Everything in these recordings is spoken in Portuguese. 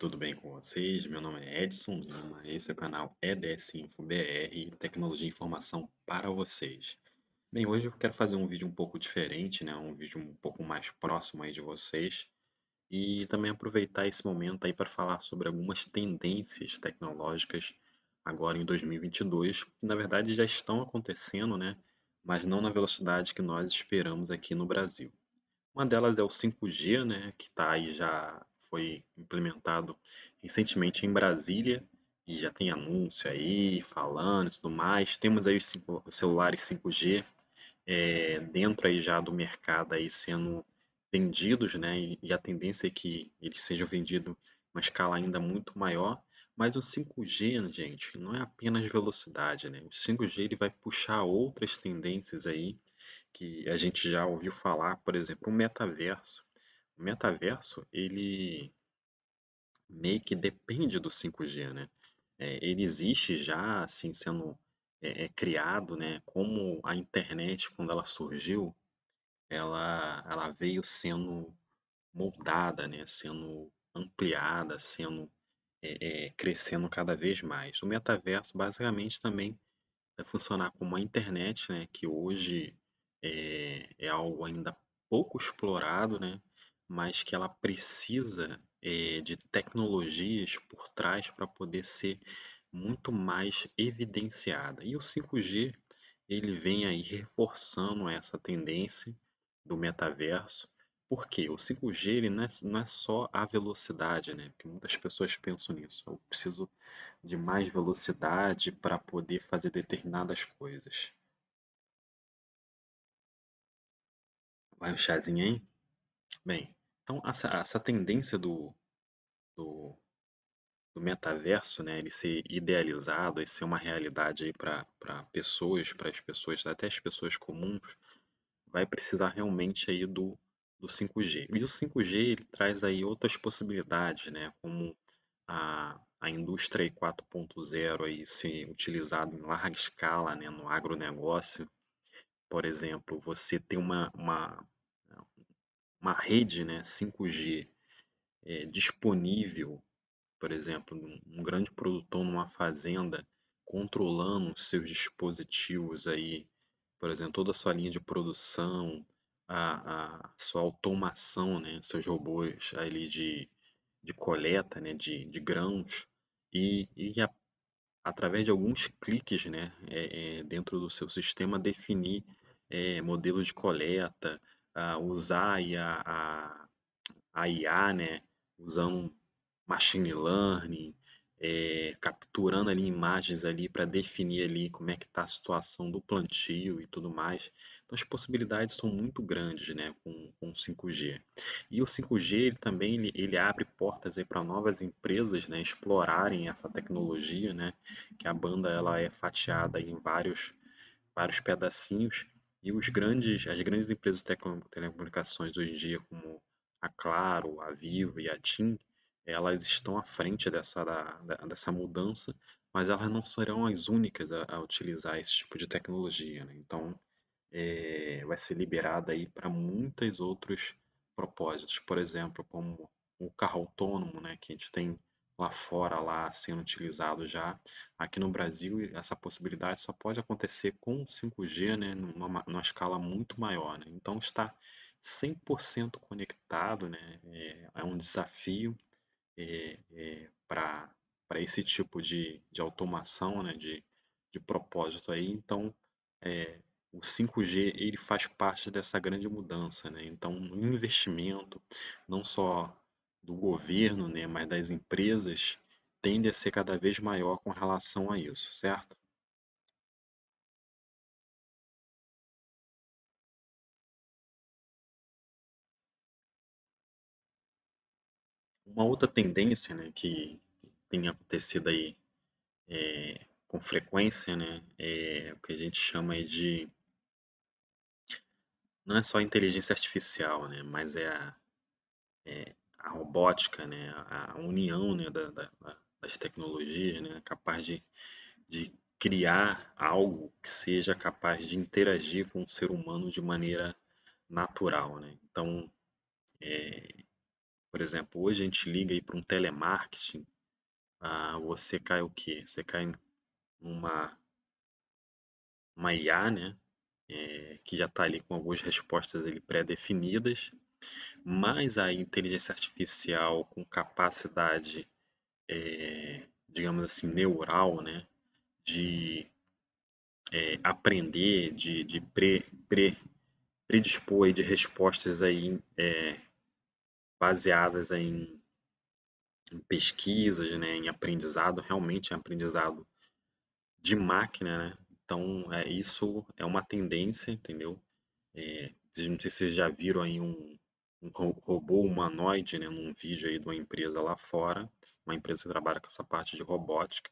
tudo bem com vocês? Meu nome é Edson Lima, esse é o canal EDS Info BR, tecnologia e informação para vocês. Bem, hoje eu quero fazer um vídeo um pouco diferente, né? um vídeo um pouco mais próximo aí de vocês e também aproveitar esse momento aí para falar sobre algumas tendências tecnológicas agora em 2022, que na verdade já estão acontecendo, né? mas não na velocidade que nós esperamos aqui no Brasil. Uma delas é o 5G, né, que está aí já foi implementado recentemente em Brasília e já tem anúncio aí falando e tudo mais. Temos aí os, os celulares 5G é, dentro aí já do mercado aí sendo vendidos, né? E, e a tendência é que eles sejam vendidos em uma escala ainda muito maior. Mas o 5G, gente, não é apenas velocidade, né? O 5G ele vai puxar outras tendências aí que a gente já ouviu falar, por exemplo, o metaverso o metaverso, ele meio que depende do 5G, né? É, ele existe já, assim, sendo é, é, criado, né? Como a internet, quando ela surgiu, ela, ela veio sendo moldada, né? Sendo ampliada, sendo é, é, crescendo cada vez mais. O metaverso, basicamente, também vai funcionar como a internet, né? Que hoje é, é algo ainda pouco explorado, né? mas que ela precisa eh, de tecnologias por trás para poder ser muito mais evidenciada. E o 5G ele vem aí reforçando essa tendência do metaverso, por quê o 5G ele não, é, não é só a velocidade, né? Porque muitas pessoas pensam nisso. Eu preciso de mais velocidade para poder fazer determinadas coisas. Vai um chazinho hein Bem, então, essa, essa tendência do, do, do, metaverso, né, ele ser idealizado, ele ser uma realidade para pessoas, para as pessoas, até as pessoas comuns, vai precisar realmente aí do, do 5G. E o 5G ele traz aí outras possibilidades, né, como a, a indústria 4.0 aí utilizada em larga escala, né, no agronegócio, por exemplo, você tem uma, uma uma rede né, 5G é, eh, disponível, por exemplo, um grande produtor numa fazenda controlando seus dispositivos aí, por exemplo, toda a sua linha de produção, a, a sua automação, né, seus robôs ali de, de coleta né, de, de grãos e, e a, através de alguns cliques né, é, é, dentro do seu sistema definir é, modelos de coleta, uh, usar a, a, a, IA, né? usando machine learning, é, capturando ali imagens ali para definir ali como é que está a situação do plantio e tudo mais. Então as possibilidades são muito grandes, né, com, com o 5G. E o 5G ele também ele, ele abre portas aí para novas empresas, né, explorarem essa tecnologia, né, que a banda ela é fatiada em vários vários pedacinhos e os grandes, as grandes empresas de telecomunicações hoje em dia, como a Claro, a Vivo e a TIM, elas estão à frente dessa, da, dessa mudança, mas elas não serão as únicas a, a utilizar esse tipo de tecnologia. Né? Então, é, vai ser liberada aí para muitos outros propósitos, por exemplo, como o carro autônomo, né, que a gente tem lá fora, lá sendo utilizado já. Aqui no Brasil, essa possibilidade só pode acontecer com 5G, né, numa, numa escala muito maior. Né? Então, está 100% conectado né, é, é um desafio é, é, para esse tipo de, de automação, né, de, de propósito aí. Então, é, o 5G ele faz parte dessa grande mudança, né? Então, no investimento, não só do governo, né, mas das empresas, tende a ser cada vez maior com relação a isso, certo? Uma outra tendência, né, que tem acontecido aí é, com frequência, né, é o que a gente chama de não é só inteligência artificial, né, mas é a é, a robótica, né, a união né, da, da, das tecnologias, né, capaz de, de criar algo que seja capaz de interagir com o ser humano de maneira natural. Né? Então, é, por exemplo, hoje a gente liga para um telemarketing, ah, você cai o quê? Você cai numa uma IA, né? É, que já está ali com algumas respostas pré-definidas, mas a inteligência artificial com capacidade, é, digamos assim, neural, né, de é, aprender, de, de pre, pre, predispor de respostas aí, é, baseadas aí em, em pesquisas, né, em aprendizado, realmente em aprendizado de máquina, né? Então, é, isso é uma tendência, entendeu? É, não sei se vocês já viram aí um, um robô humanoide, né, num vídeo aí de uma empresa lá fora, uma empresa que trabalha com essa parte de robótica.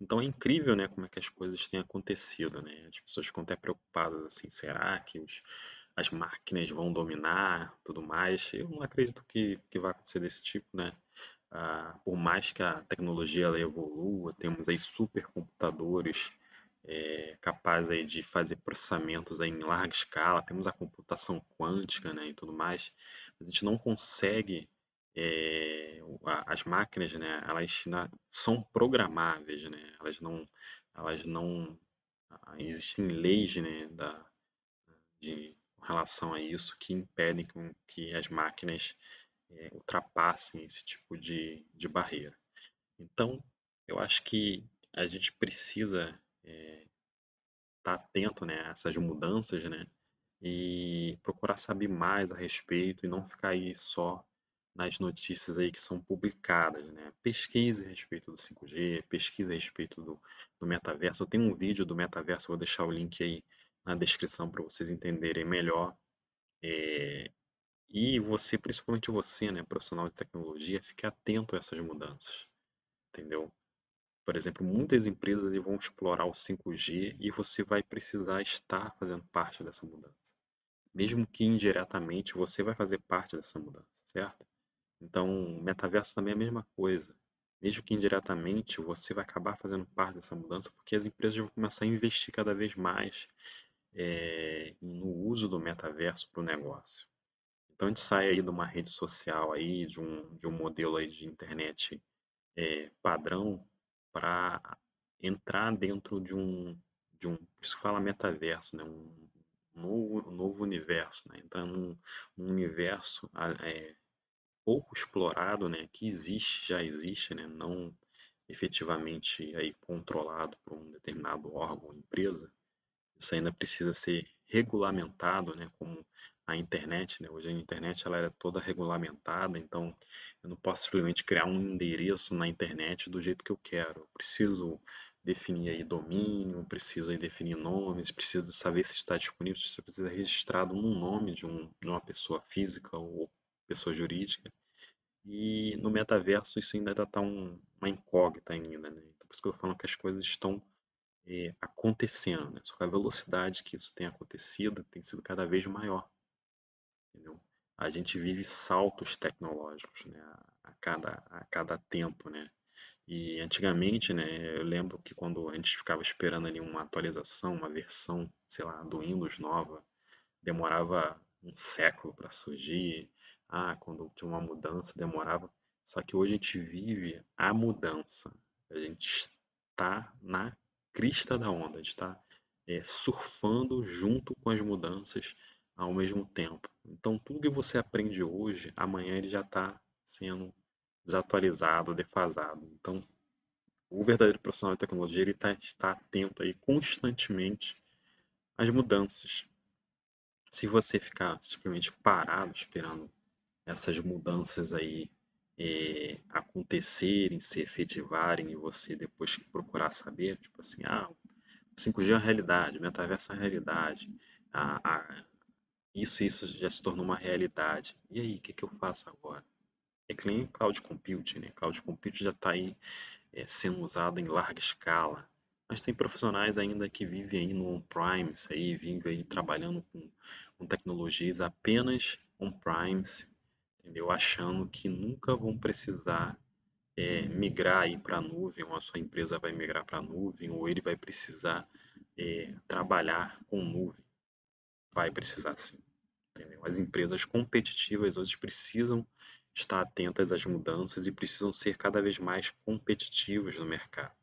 Então é incrível, né, como é que as coisas têm acontecido, né? As pessoas ficam até preocupadas assim, será que os, as máquinas vão dominar, tudo mais? Eu não acredito que que vai acontecer desse tipo, né? Ah, por mais que a tecnologia ela evolua, temos aí supercomputadores é, capazes aí de fazer processamentos aí em larga escala, temos a computação quântica, né, e tudo mais a gente não consegue é, as máquinas, né, elas são programáveis, né, elas não, elas não, existem leis, né, da, de relação a isso que impedem que, que as máquinas é, ultrapassem esse tipo de, de barreira. Então, eu acho que a gente precisa estar eh, é, tá atento, né, a essas mudanças, né, e procurar saber mais a respeito e não ficar aí só nas notícias aí que são publicadas, né? Pesquise a respeito do 5G, pesquise a respeito do, do metaverso. Eu tenho um vídeo do metaverso, vou deixar o link aí na descrição para vocês entenderem melhor. É... E você, principalmente você, né, profissional de tecnologia, fique atento a essas mudanças, entendeu? Por exemplo, muitas empresas vão explorar o 5G e você vai precisar estar fazendo parte dessa mudança mesmo que indiretamente, você vai fazer parte dessa mudança, certo? Então, metaverso também é a mesma coisa. Mesmo que indiretamente, você vai acabar fazendo parte dessa mudança, porque as empresas vão começar a investir cada vez mais é, no uso do metaverso para o negócio. Então, a gente sai aí de uma rede social, aí, de, um, de um modelo aí de internet é, padrão para entrar dentro de um, de um, por isso que fala metaverso, né? um novo, novo universo, né? entrar num, é num universo é, pouco explorado, né? que existe, já existe, né? não efetivamente aí controlado por um determinado órgão ou empresa. Isso ainda precisa ser regulamentado, né? como a internet. Né? Hoje a internet ela era toda regulamentada, então eu não posso simplesmente criar um endereço na internet do jeito que eu quero. Eu preciso definir aí domínio, precisa aí definir nomes, precisa saber se está disponível, se precisa registrado um nome de, um, de uma pessoa física ou pessoa jurídica. E no metaverso isso ainda está um, uma incógnita ainda, né? Então, por isso que eu falo que as coisas estão é, acontecendo, né? Só que a velocidade que isso tem acontecido tem sido cada vez maior, entendeu? A gente vive saltos tecnológicos, né? A cada, a cada tempo, né? E antigamente, né, eu lembro que quando a gente ficava esperando ali uma atualização, uma versão, sei lá, do Windows nova, demorava um século para surgir. Ah, quando tinha uma mudança, demorava. Só que hoje a gente vive a mudança. A gente está na crista da onda, a gente está é, surfando junto com as mudanças ao mesmo tempo. Então, tudo que você aprende hoje, amanhã ele já está sendo desatualizado, defasado. Então, o verdadeiro profissional de tecnologia ele tá, está atento aí constantemente às mudanças. Se você ficar simplesmente parado esperando essas mudanças aí é, acontecerem, se efetivarem e você depois procurar saber, tipo assim, ah, o 5G é uma realidade, o metaverso é uma realidade, ah, ah, isso isso já se tornou uma realidade. E aí, o que, que eu faço agora? é que nem cloud computing, né? Cloud computing já está aí é, sendo usado em larga escala, mas tem profissionais ainda que vivem aí no on-primes, aí vivem aí trabalhando com, com tecnologias apenas on-primes, entendeu? Achando que nunca vão precisar é, migrar aí para a nuvem, ou a sua empresa vai migrar para a nuvem, ou ele vai precisar é, trabalhar com nuvem. Vai precisar sim. Entendeu? As empresas competitivas hoje precisam está atentas às mudanças e precisam ser cada vez mais competitivas no mercado.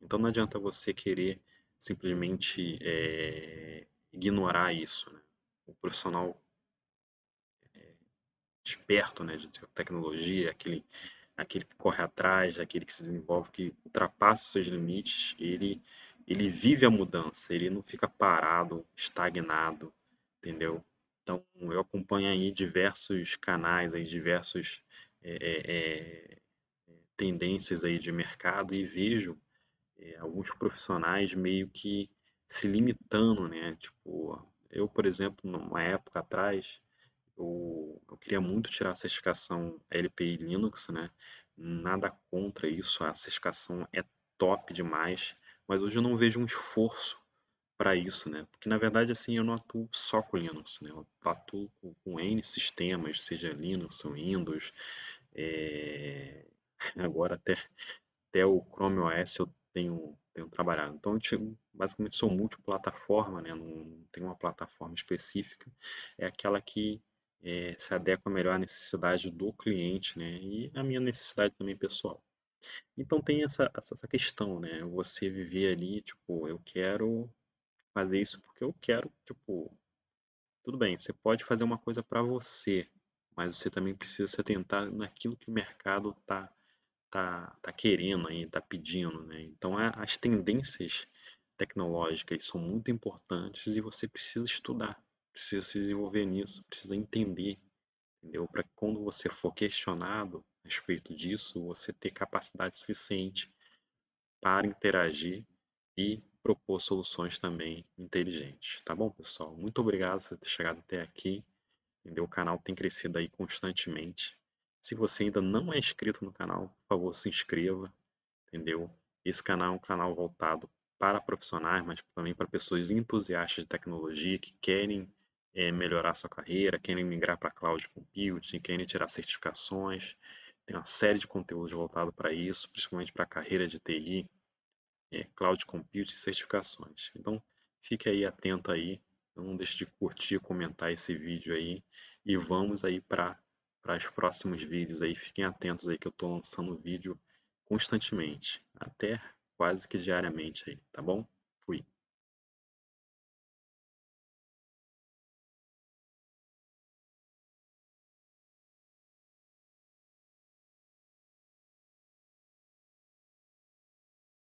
Então não adianta você querer simplesmente é, ignorar isso. Né? O profissional é, esperto né, de tecnologia, aquele, aquele que corre atrás, aquele que se desenvolve, que ultrapassa os seus limites, ele, ele vive a mudança, ele não fica parado, estagnado, entendeu? Então, eu acompanho aí diversos canais, aí, diversos é, é, tendências aí de mercado e vejo é, alguns profissionais meio que se limitando, né? Tipo, eu, por exemplo, numa época atrás, eu, eu queria muito tirar a certificação LPI Linux, né? Nada contra isso, a certificação é top demais, mas hoje eu não vejo um esforço para isso, né? Porque na verdade assim eu não atuo só com Linux, né? Eu atuo com, com N sistemas, seja Linux ou Windows, é... agora até até o Chrome OS eu tenho tenho trabalhado. Então eu basicamente sou multiplataforma, né? Não, não tenho uma plataforma específica, é aquela que é, se adequa melhor à necessidade do cliente, né? E a minha necessidade também pessoal. Então tem essa, essa questão, né? Você viver ali, tipo, eu quero fazer isso porque eu quero, tipo, tudo bem, você pode fazer uma coisa para você, mas você também precisa se atentar naquilo que o mercado está tá, tá querendo aí, está pedindo, né? Então as tendências tecnológicas são muito importantes e você precisa estudar, precisa se desenvolver nisso, precisa entender, entendeu? Para quando você for questionado a respeito disso, você ter capacidade suficiente para interagir e propor soluções também inteligentes, tá bom, pessoal? Muito obrigado por ter chegado até aqui, entendeu? O canal tem crescido aí constantemente. Se você ainda não é inscrito no canal, por favor, se inscreva, entendeu? Esse canal é um canal voltado para profissionais, mas também para pessoas entusiastas de tecnologia que querem é, melhorar sua carreira, querem migrar para cloud computing, querem tirar certificações. Tem uma série de conteúdos voltado para isso, principalmente para a carreira de TI, é, Cloud Compute certificações. Então, fique aí atento aí, não deixe de curtir, comentar esse vídeo aí e vamos aí para os próximos vídeos aí, fiquem atentos aí que eu estou lançando vídeo constantemente, até quase que diariamente aí, tá bom? Fui!